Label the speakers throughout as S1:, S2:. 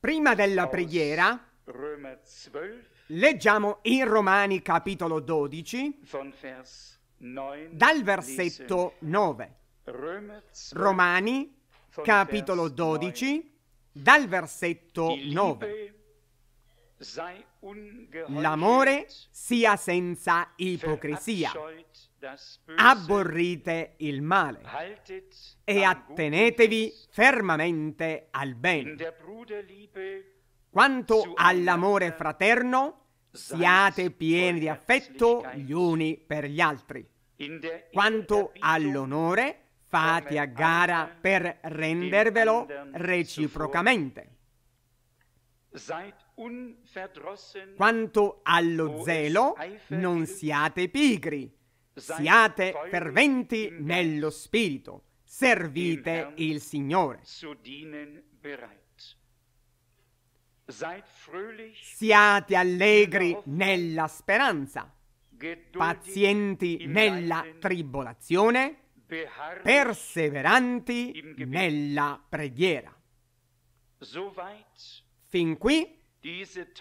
S1: Prima della preghiera, leggiamo in Romani capitolo 12,
S2: dal versetto 9. Romani
S1: capitolo 12, dal versetto 9.
S2: L'amore
S1: sia senza ipocrisia.
S2: Abborrite
S1: il male e attenetevi fermamente al bene. Quanto all'amore fraterno, siate pieni di affetto gli uni per gli altri. Quanto all'onore, fate a gara per rendervelo reciprocamente. Quanto allo zelo, non siate pigri, Siate ferventi nello spirito, servite il Signore. Siate allegri nella speranza, pazienti nella tribolazione, perseveranti nella preghiera. Fin qui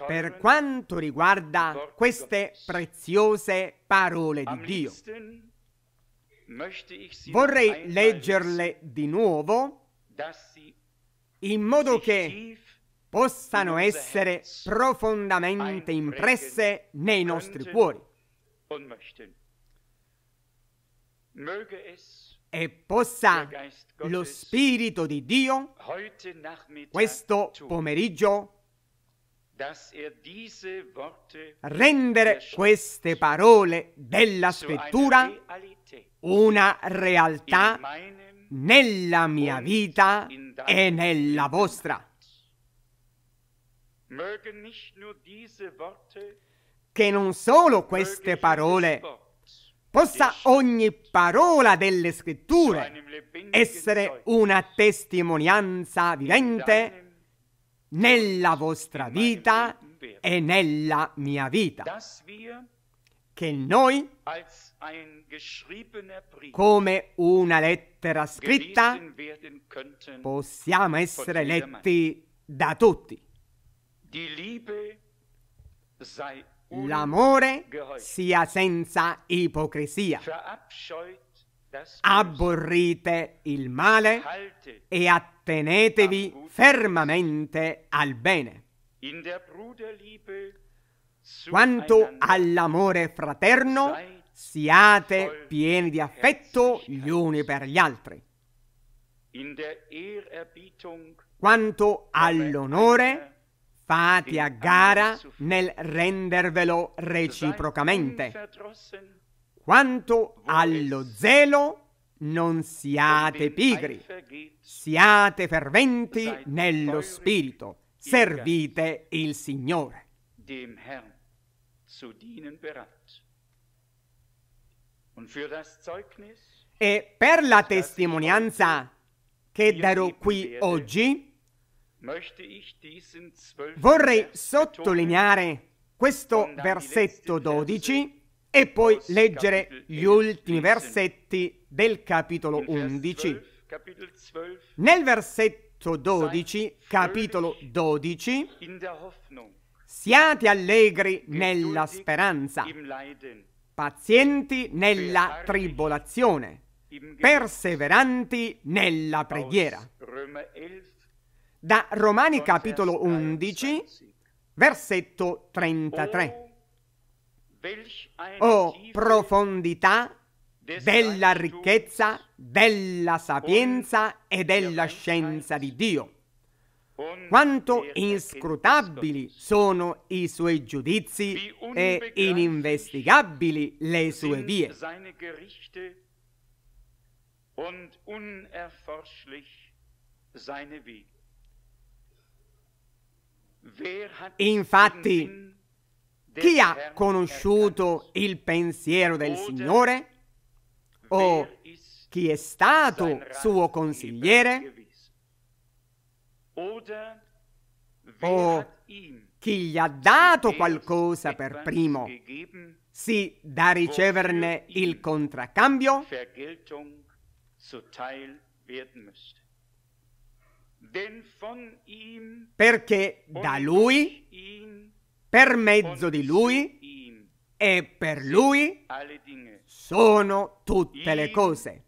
S1: per quanto riguarda queste preziose parole di Dio. Vorrei leggerle di nuovo in modo che possano essere profondamente impresse nei nostri cuori e possa lo Spirito di Dio
S2: questo
S1: pomeriggio
S2: Er
S1: rendere queste parole della scrittura una realtà nella mia vita e nella vostra. Che non solo queste parole, possa ogni parola delle scritture essere una testimonianza vivente nella vostra vita e nella mia vita, che noi,
S2: come
S1: una lettera scritta,
S2: possiamo essere letti
S1: da tutti. L'amore sia senza ipocrisia.
S2: Abborrite
S1: il male e attenetevi fermamente al bene. Quanto all'amore fraterno, siate pieni di affetto gli uni per gli altri. Quanto all'onore, fate a gara nel rendervelo reciprocamente. Quanto allo zelo, non siate pigri, siate ferventi nello spirito, servite il Signore. E per la testimonianza che darò qui oggi,
S2: vorrei sottolineare
S1: questo versetto 12 e poi leggere gli ultimi versetti del capitolo 11. Nel versetto 12, capitolo 12, siate allegri nella speranza, pazienti nella tribolazione, perseveranti nella preghiera. Da Romani capitolo 11, versetto 33. O oh, profondità della ricchezza, della sapienza e della scienza di Dio. Quanto inscrutabili sono i suoi giudizi e ininvestigabili le sue vie.
S2: Infatti,
S1: chi ha conosciuto il pensiero del Signore? O chi è stato suo consigliere? O chi gli ha dato qualcosa per primo, sì da riceverne il contraccambio? Perché da lui per mezzo di lui e per lui sono tutte le cose.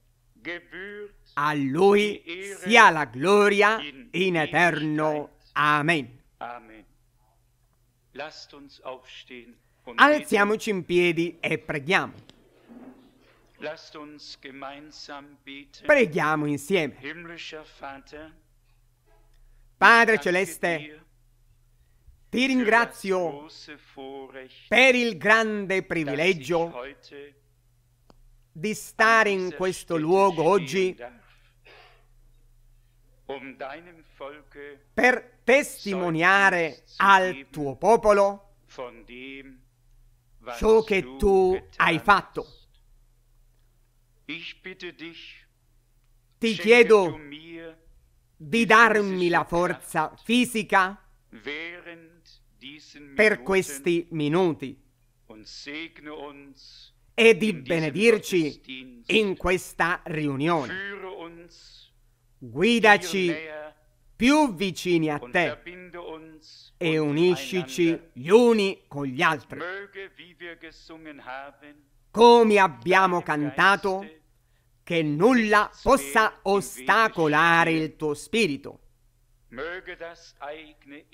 S1: A lui sia la gloria in eterno. Amen.
S2: Alziamoci
S1: in piedi e preghiamo. Preghiamo insieme. Padre Celeste, ti ringrazio per il grande privilegio di stare in questo luogo oggi per testimoniare al tuo popolo
S2: ciò che tu hai fatto. Ti
S1: chiedo di darmi la forza fisica per questi minuti e di benedirci in questa riunione. Guidaci più vicini a te e uniscici gli uni con gli altri. Come abbiamo cantato, che nulla possa ostacolare il tuo spirito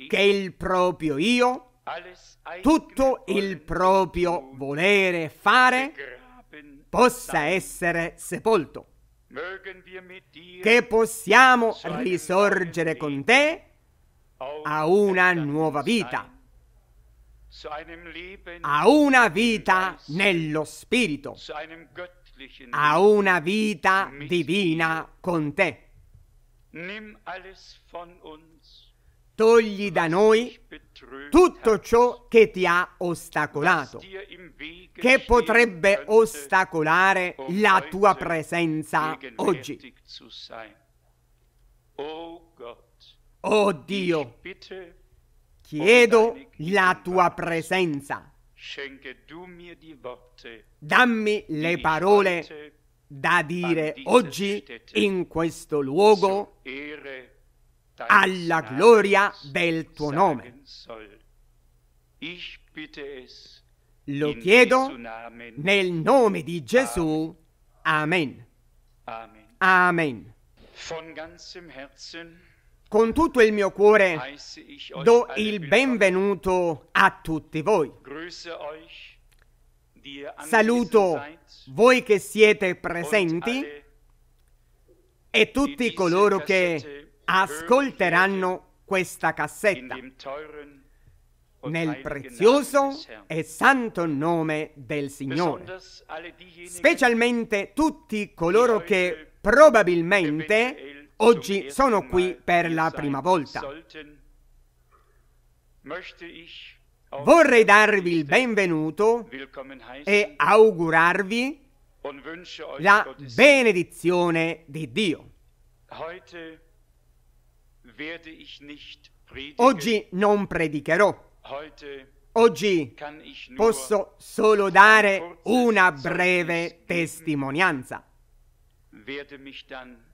S1: che il proprio io, tutto il proprio volere fare, possa essere sepolto, che possiamo risorgere con te a una nuova vita,
S2: a una
S1: vita nello Spirito,
S2: a una vita
S1: divina con te. Togli da noi tutto ciò che ti ha ostacolato, che potrebbe ostacolare um um la tua presenza oggi. Oh Dio, chiedo la tua presenza.
S2: Dammi le parole
S1: da dire oggi in questo luogo alla gloria del tuo nome. Lo chiedo nel nome di Gesù. Amen. Amen. Con tutto il mio cuore do il benvenuto a tutti voi. Saluto voi che siete presenti e tutti coloro che ascolteranno questa cassetta nel prezioso e santo nome del Signore, specialmente tutti coloro che probabilmente oggi sono qui per la prima volta.
S2: Oh, Vorrei darvi il
S1: benvenuto e augurarvi la benedizione di Dio. Oggi non predicherò. Oggi posso solo dare una breve testimonianza.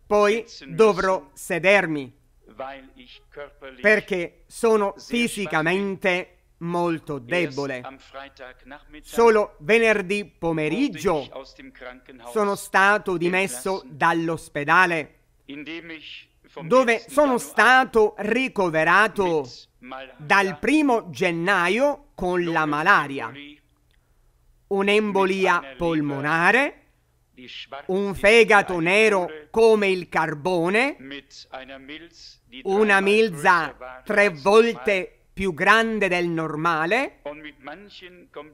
S1: Poi dovrò sedermi
S2: perché
S1: sono fisicamente molto debole. Solo venerdì pomeriggio sono stato dimesso dall'ospedale dove sono stato ricoverato dal primo gennaio con la malaria, un'embolia polmonare, un fegato nero come il carbone,
S2: una milza tre volte
S1: più grande del normale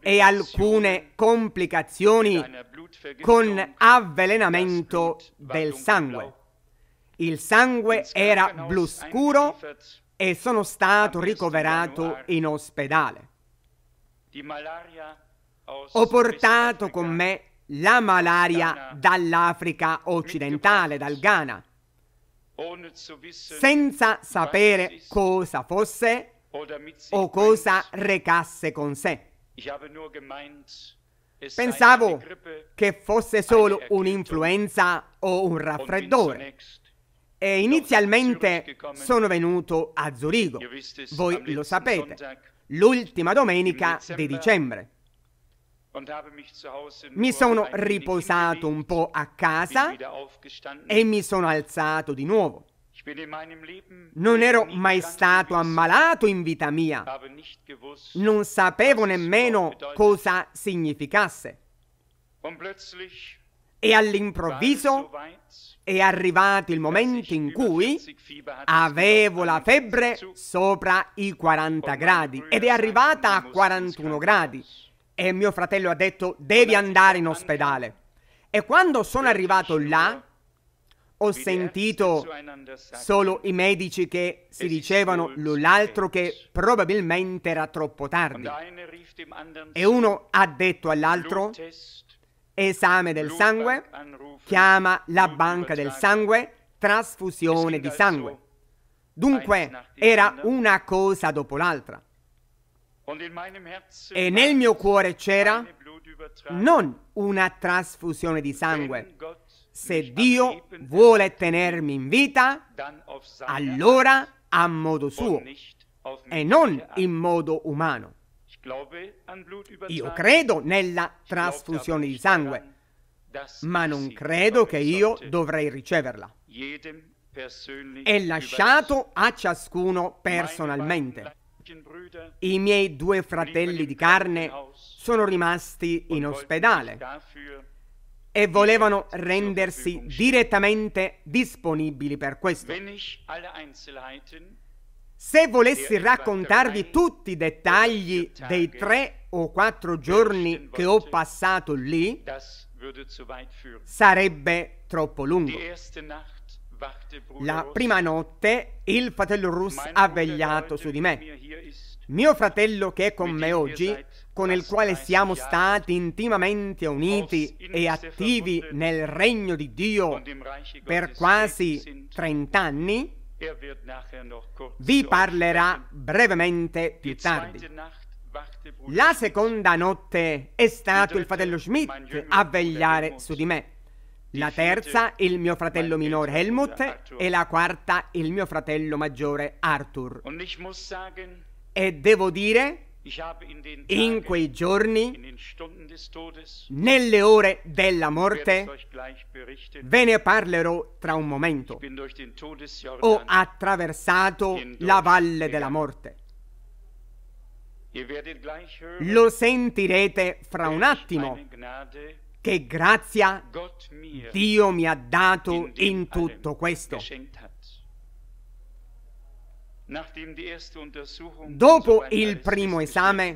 S1: e alcune complicazioni con avvelenamento del sangue. Il sangue era blu scuro e sono stato ricoverato in ospedale. Ho portato con me la malaria dall'Africa occidentale, dal Ghana.
S2: Senza sapere
S1: cosa fosse, o cosa recasse con sé. Pensavo che fosse solo un'influenza o un raffreddore. E inizialmente sono venuto a Zurigo. Voi lo sapete. L'ultima domenica di dicembre. Mi sono riposato un po' a casa e mi sono alzato di nuovo. Non ero mai stato ammalato in vita mia. Non sapevo nemmeno cosa significasse. E all'improvviso è arrivato il momento in cui avevo la febbre sopra i 40 gradi ed è arrivata a 41 gradi. E mio fratello ha detto devi andare in ospedale. E quando sono arrivato là, ho sentito solo i medici che si dicevano l'un l'altro che probabilmente era troppo tardi. E uno ha detto all'altro, esame del sangue, chiama la banca del sangue, trasfusione di sangue. Dunque era una cosa dopo l'altra. E nel mio cuore c'era non una trasfusione di sangue, se Dio vuole tenermi in vita, allora a modo suo e non in modo umano.
S2: Io credo
S1: nella trasfusione di sangue, ma non credo che io dovrei riceverla.
S2: È lasciato
S1: a ciascuno personalmente. I miei due fratelli di carne sono rimasti in ospedale e volevano rendersi direttamente disponibili per questo. Se volessi raccontarvi tutti i dettagli dei tre o quattro giorni che ho passato lì, sarebbe troppo lungo. La prima notte il fratello russo ha vegliato su di me. Mio fratello che è con me oggi, con il quale siamo stati intimamente uniti e attivi nel regno di Dio per quasi 30 anni, er vi parlerà brevemente più tardi. La seconda notte è stato il fratello Schmidt a vegliare su di me. La terza il mio fratello minore Helmut e la quarta il mio fratello maggiore Arthur. E devo dire,
S2: in quei giorni,
S1: nelle ore della morte, ve ne parlerò tra un momento. Ho attraversato la valle della morte. Lo sentirete fra un attimo che grazia Dio mi ha dato in tutto questo. Dopo il primo esame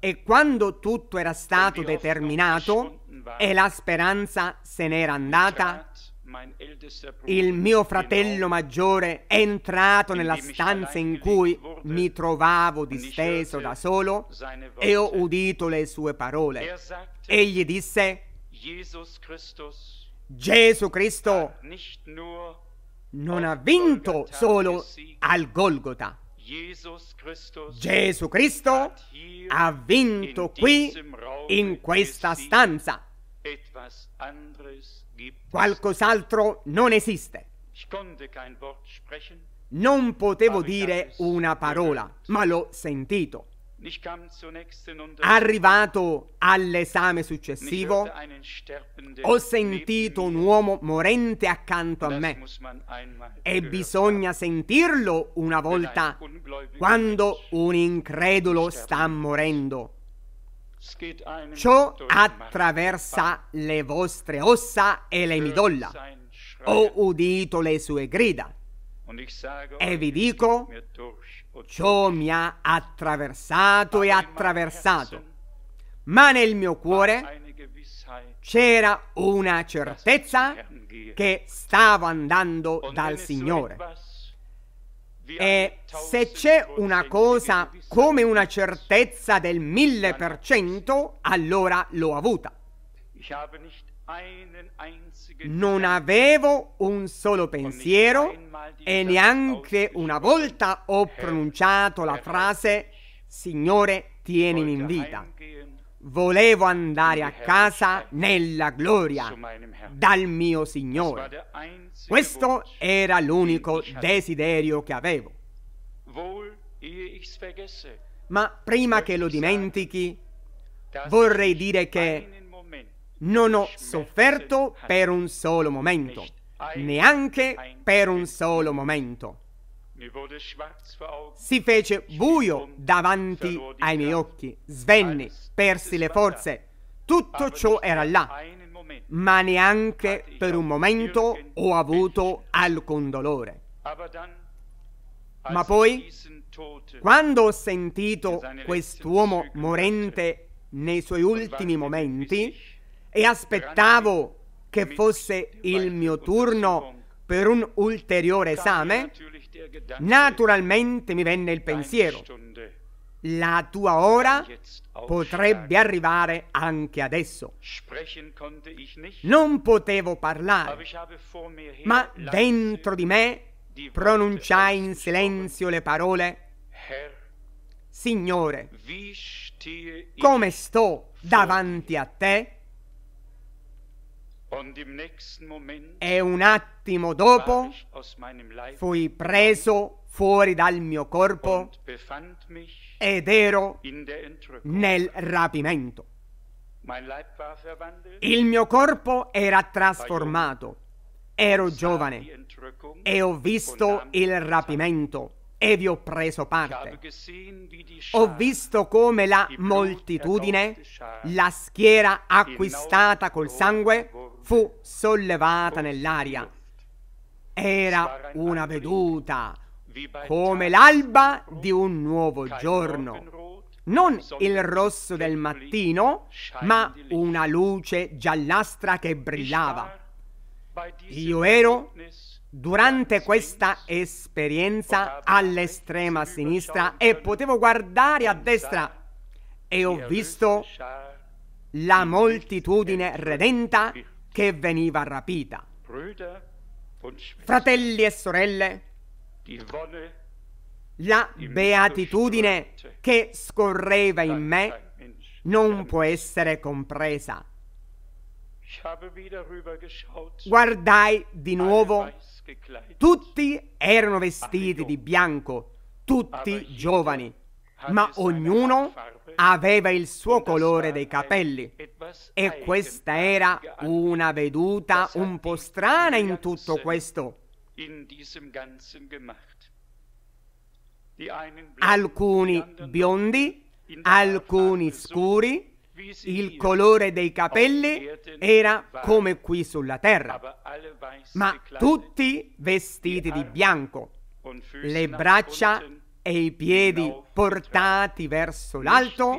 S1: e quando tutto era stato determinato e la speranza se n'era andata, il mio fratello maggiore è entrato nella stanza in cui mi trovavo disteso da solo e ho udito le sue parole. Er Egli disse,
S2: Gesù Cristo
S1: non ha vinto solo al Golgota. Gesù Cristo ha vinto qui, in questa stanza. Qualcos'altro non esiste. Non potevo dire una parola, ma l'ho sentito. Arrivato all'esame successivo, ho sentito un uomo morente accanto a me e bisogna sentirlo una volta quando un incredulo sta morendo. Ciò attraversa le vostre ossa e le midolla. Ho udito le sue grida.
S2: E vi dico, Ciò
S1: mi ha attraversato e attraversato, ma nel mio cuore c'era una certezza che stavo andando dal Signore. E se c'è una cosa come una certezza del mille per cento, allora l'ho avuta. Non avevo un solo pensiero e neanche una volta ho pronunciato la frase Signore, tienimi in vita. Volevo andare a casa nella gloria dal mio Signore. Questo era l'unico desiderio che avevo. Ma prima che lo dimentichi, vorrei dire che non ho sofferto per un solo momento, neanche per un solo momento. Si fece buio davanti ai miei occhi, svenne, persi le forze. Tutto ciò era là, ma neanche per un momento ho avuto alcun dolore. Ma poi, quando ho sentito quest'uomo morente nei suoi ultimi momenti, e aspettavo che fosse il mio turno per un ulteriore esame, naturalmente mi venne il pensiero. La tua ora potrebbe arrivare anche adesso. Non potevo parlare, ma dentro di me pronunciai in silenzio le parole Signore, come sto davanti a te? E un attimo dopo fui preso fuori dal mio corpo ed ero nel rapimento. Il mio corpo era trasformato. Ero giovane e ho visto il rapimento e vi ho preso parte. Ho visto come la moltitudine, la schiera acquistata col sangue, fu sollevata nell'aria. Era una veduta, come l'alba di un nuovo giorno. Non il rosso del mattino, ma una luce giallastra che brillava. Io ero durante questa esperienza all'estrema sinistra e potevo guardare a destra e ho visto la moltitudine redenta che veniva rapita. Fratelli e sorelle, la beatitudine che scorreva in me non può essere compresa. Guardai di nuovo tutti erano vestiti di bianco, tutti giovani, ma ognuno aveva il suo colore dei capelli e questa era una veduta un po' strana in tutto questo. Alcuni biondi, alcuni scuri, il colore dei capelli era come qui sulla terra, ma tutti vestiti di bianco, le braccia e i piedi portati verso l'alto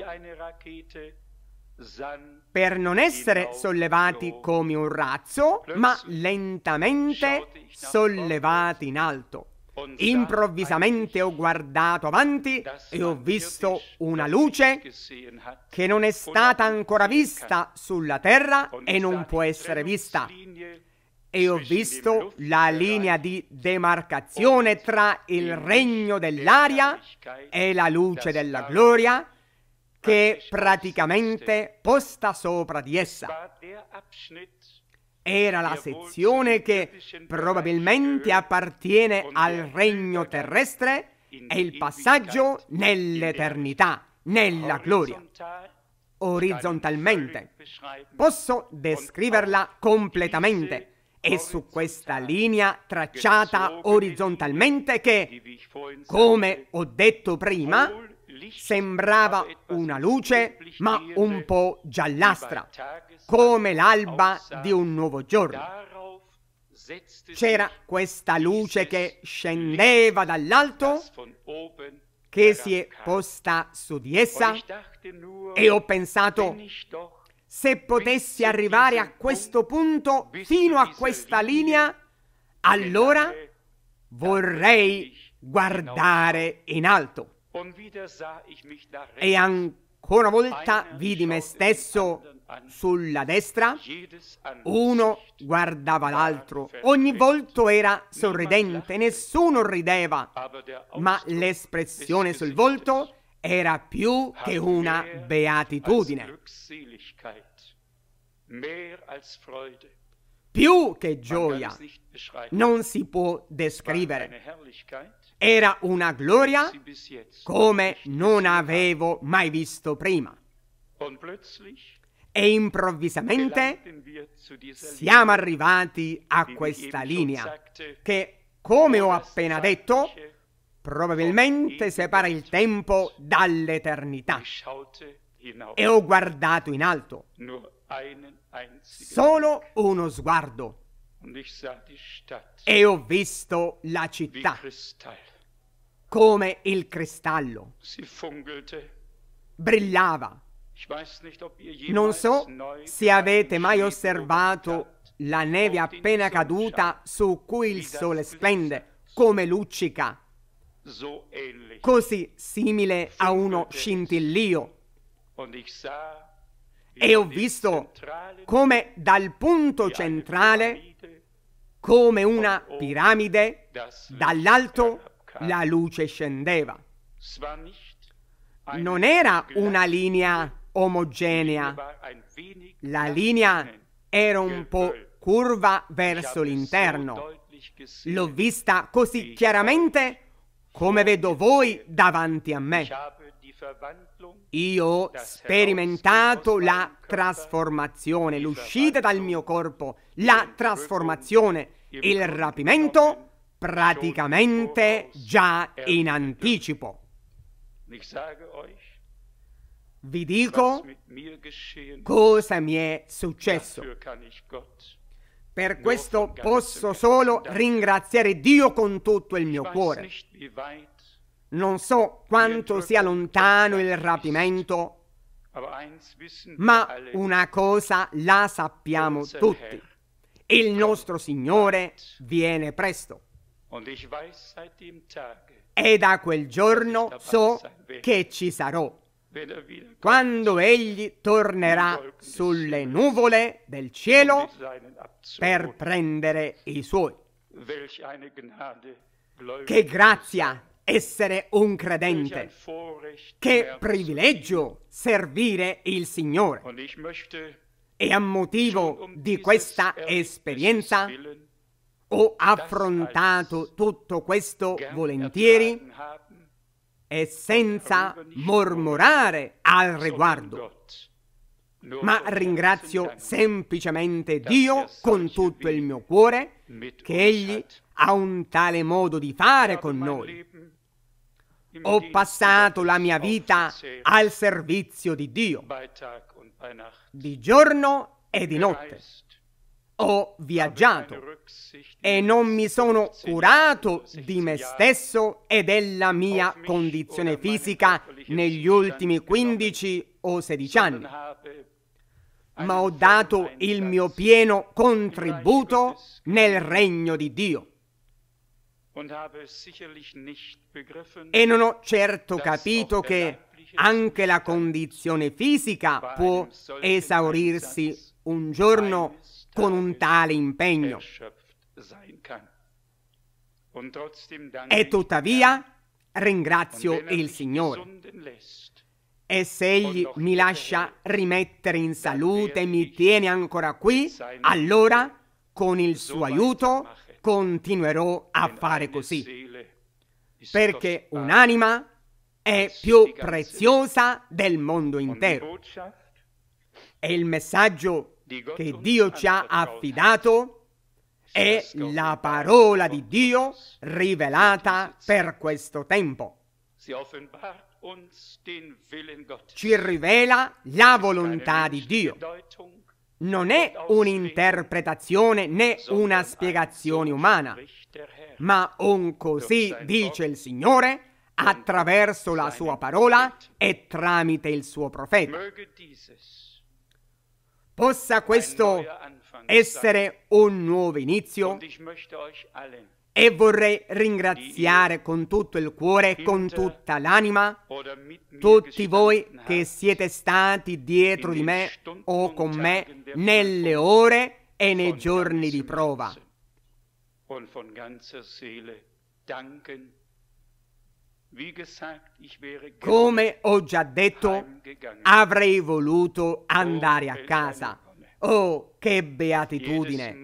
S1: per non essere sollevati come un razzo, ma lentamente sollevati in alto. Improvvisamente ho guardato avanti e ho visto una luce che non è stata ancora vista sulla Terra e non può essere vista. E ho visto la linea di demarcazione tra il regno dell'aria e la luce della gloria che è praticamente posta sopra di essa. Era la sezione che probabilmente appartiene al regno terrestre e il passaggio nell'eternità, nella gloria. Orizzontalmente. Posso descriverla completamente. È su questa linea tracciata orizzontalmente che, come ho detto prima, sembrava una luce ma un po' giallastra, come l'alba di un nuovo giorno. C'era questa luce che scendeva dall'alto, che si è posta su di essa
S2: e ho pensato,
S1: se potessi arrivare a questo punto, fino a questa linea, allora vorrei guardare in alto.
S2: E ancora
S1: Ancora una volta vidi me stesso sulla destra, uno guardava l'altro, ogni volto era sorridente, nessuno rideva, ma l'espressione sul volto era più che una beatitudine, più che gioia, non si può descrivere. Era una gloria come non avevo mai visto prima. E improvvisamente siamo arrivati a questa linea che, come ho appena detto, probabilmente separa il tempo dall'eternità.
S2: E ho guardato in alto, solo
S1: uno sguardo, e ho visto la città come il cristallo. Si Brillava.
S2: Non so se
S1: avete mai osservato la neve appena caduta su cui il sole splende, come luccica, così simile a uno scintillio. E ho visto come dal punto centrale, come una piramide, dall'alto la luce scendeva. Non era una linea omogenea, la linea era un po' curva verso l'interno. L'ho vista così chiaramente come vedo voi davanti a me.
S2: Io ho sperimentato
S1: la trasformazione, l'uscita dal mio corpo, la trasformazione, il rapimento praticamente già in anticipo. Vi dico cosa mi è successo. Per questo posso solo ringraziare Dio con tutto il mio cuore. Non so quanto sia lontano il rapimento,
S2: ma una
S1: cosa la sappiamo tutti. Il nostro Signore viene presto. E da quel giorno so che ci sarò. Quando egli tornerà sulle nuvole del cielo per prendere i suoi.
S2: Che grazia
S1: essere un credente. Che privilegio servire il Signore. E a motivo um di questa esperienza ho affrontato tutto questo volentieri e senza mormorare al riguardo, ma ringrazio semplicemente Dio con tutto il mio cuore che Egli ha un tale modo di fare con noi. Ho passato la mia vita al servizio di Dio, di giorno e di notte ho viaggiato e non mi sono curato di me stesso e della mia condizione fisica negli ultimi 15 o 16 anni, ma ho dato il mio pieno contributo nel regno di Dio.
S2: E non ho certo capito che
S1: anche la condizione fisica può esaurirsi un giorno con un tale impegno. E tuttavia ringrazio il Signore. E se Egli mi lascia rimettere in salute e mi tiene ancora qui, allora con il suo aiuto continuerò a fare così. Perché un'anima è più preziosa del mondo intero. E il messaggio che Dio ci ha affidato è la parola di Dio rivelata per questo tempo. Ci rivela la volontà di Dio. Non è un'interpretazione né una spiegazione umana, ma un così dice il Signore attraverso la sua parola e tramite il suo profeta. Possa questo essere un nuovo inizio? E vorrei ringraziare con tutto il cuore e con tutta l'anima tutti voi che siete stati dietro di me o con me nelle ore e nei giorni di prova.
S2: Seele danken. Come
S1: ho già detto, avrei voluto oh, andare a casa. Oh, che beatitudine!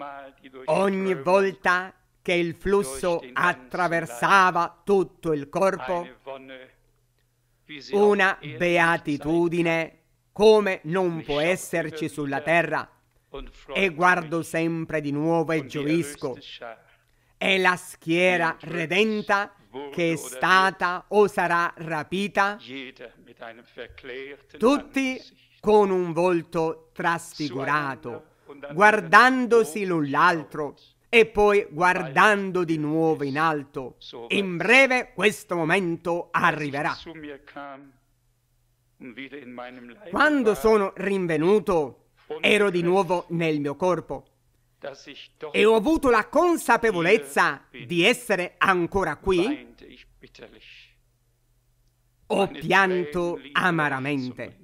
S1: Ogni volta che il flusso attraversava tutto il corpo, una beatitudine come non può esserci sulla terra. E guardo sempre di nuovo e gioisco. E la schiera redenta che è stata o sarà rapita,
S2: tutti
S1: con un volto trasfigurato, guardandosi l'un l'altro e poi guardando di nuovo in alto. In breve questo momento arriverà. Quando sono rinvenuto, ero di nuovo nel mio corpo
S2: e ho avuto la
S1: consapevolezza di essere ancora qui, ho pianto amaramente.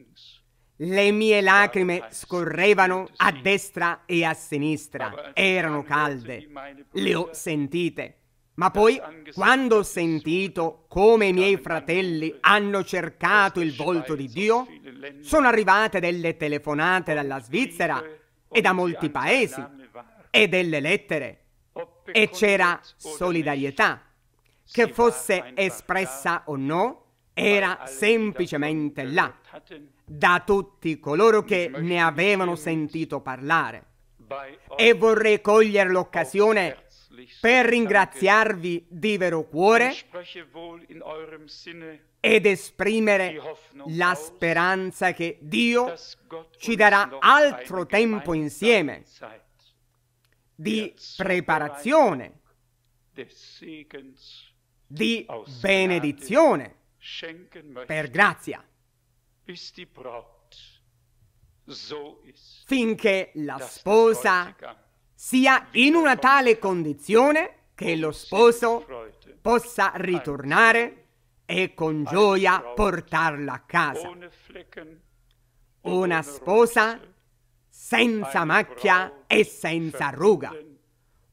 S1: Le mie lacrime scorrevano a destra e a sinistra, erano calde, le ho sentite. Ma poi, quando ho sentito come i miei fratelli hanno cercato il volto di Dio, sono arrivate delle telefonate dalla Svizzera e da molti paesi e delle lettere. E c'era solidarietà. Che fosse espressa o no, era semplicemente là, da tutti coloro che ne avevano sentito parlare. E vorrei cogliere l'occasione per ringraziarvi di vero cuore ed esprimere la speranza che Dio ci darà altro tempo insieme di preparazione, di benedizione per grazia, finché la sposa sia in una tale condizione che lo sposo possa ritornare e con gioia portarla a casa. Una sposa senza macchia e senza ruga.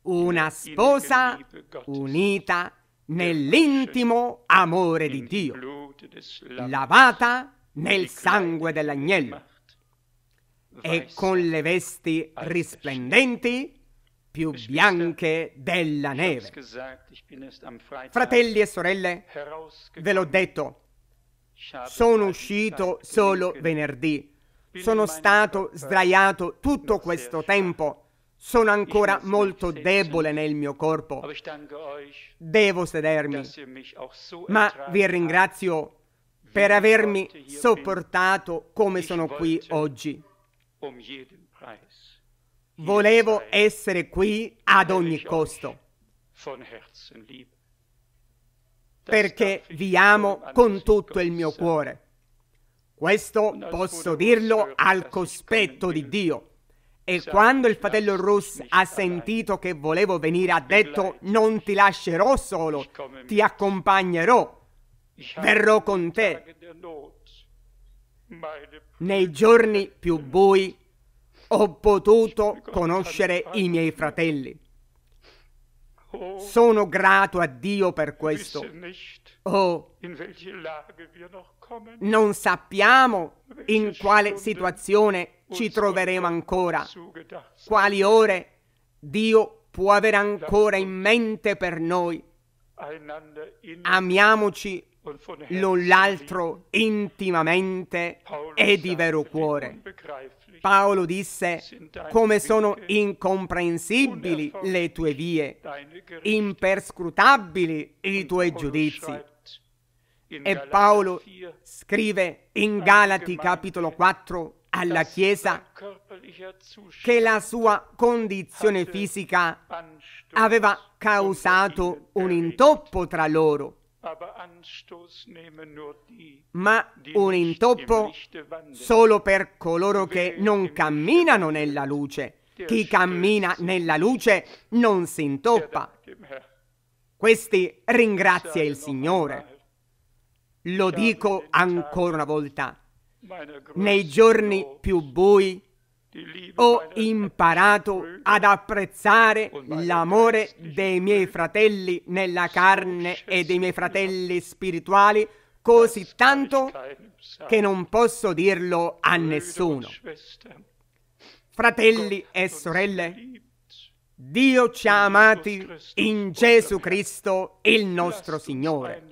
S1: Una sposa unita nell'intimo amore di Dio, lavata nel sangue dell'agnello e con le vesti risplendenti più bianche della neve.
S2: Fratelli e sorelle,
S1: ve l'ho detto,
S2: sono uscito
S1: solo venerdì sono stato sdraiato tutto questo tempo. Sono ancora molto debole nel mio corpo. Devo sedermi. Ma vi ringrazio per avermi sopportato come sono qui oggi. Um Volevo essere qui ad ogni costo. Perché vi amo con tutto il mio cuore. Questo posso dirlo al cospetto di Dio. E quando il fratello Rus ha sentito che volevo venire, ha detto, non ti lascerò solo, ti accompagnerò, verrò con te. Nei giorni più bui ho potuto conoscere i miei fratelli. Oh. Sono grato a Dio per questo. Oh, non sappiamo in quale situazione ci troveremo ancora, quali ore Dio può avere ancora in mente per noi.
S2: Amiamoci l'un
S1: l'altro intimamente e di vero cuore. Paolo disse, come sono incomprensibili le tue vie, imperscrutabili i tuoi giudizi. E Paolo scrive in Galati capitolo 4 alla Chiesa che la sua condizione fisica aveva causato un intoppo tra loro, ma un intoppo solo per coloro che non camminano nella luce. Chi cammina nella luce non si intoppa. Questi ringrazia il Signore. Lo dico ancora una volta, nei giorni più bui ho imparato ad apprezzare l'amore dei miei fratelli nella carne e dei miei fratelli spirituali così tanto che non posso dirlo a nessuno. Fratelli e sorelle, Dio ci ha amati in Gesù Cristo, il nostro Signore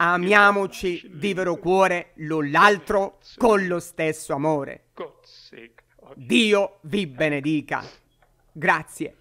S1: Amiamoci di vero cuore l'un l'altro con lo stesso amore. Dio vi benedica. Grazie.